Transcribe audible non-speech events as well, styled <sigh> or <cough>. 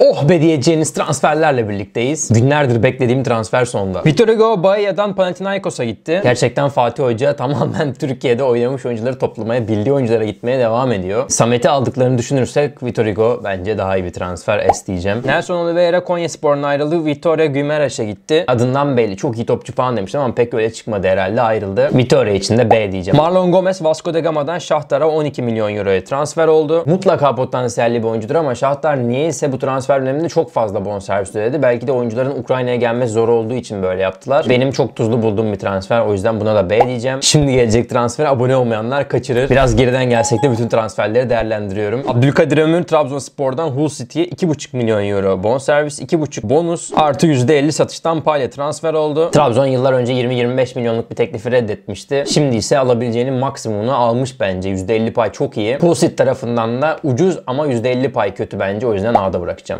Oh be diyeceğiniz transferlerle birlikteyiz. Günlerdir beklediğim transfer sonunda. Vitor Hugo Bahia'dan Panathinaikos'a gitti. Gerçekten Fatih Hoca <laughs> tamamen Türkiye'de oynamış oyuncuları toplamaya, bildiği oyunculara gitmeye devam ediyor. Samet'i aldıklarını düşünürsek Vitor Hugo bence daha iyi bir transfer es diyeceğim. Nelson Oliveira Konya Spor'un ayrıldı. Vitoria Gümereş'e gitti. Adından belli. Çok iyi topçu falan demiştim ama pek öyle çıkmadı herhalde ayrıldı. Vitoria için de B diyeceğim. Marlon Gomez Vasco da Gama'dan Şahtar'a 12 milyon euroya transfer oldu. Mutlaka potansiyelli bir oyuncudur ama Şahtar niyeyse bu transfer transfer döneminde çok fazla bonservis ödedi. Belki de oyuncuların Ukrayna'ya gelmesi zor olduğu için böyle yaptılar. Benim çok tuzlu bulduğum bir transfer. O yüzden buna da B diyeceğim. Şimdi gelecek transfer. abone olmayanlar kaçırır. Biraz geriden gelsek de bütün transferleri değerlendiriyorum. Abdülkadir Ömür Trabzonspor'dan Hull City'ye 2,5 milyon euro bonservis, 2,5 bonus artı %50 satıştan payla transfer oldu. Trabzon yıllar önce 20-25 milyonluk bir teklifi reddetmişti. Şimdi ise alabileceğinin maksimumunu almış bence. %50 pay çok iyi. Hull City tarafından da ucuz ama %50 pay kötü bence. O yüzden A'da bırakacağım.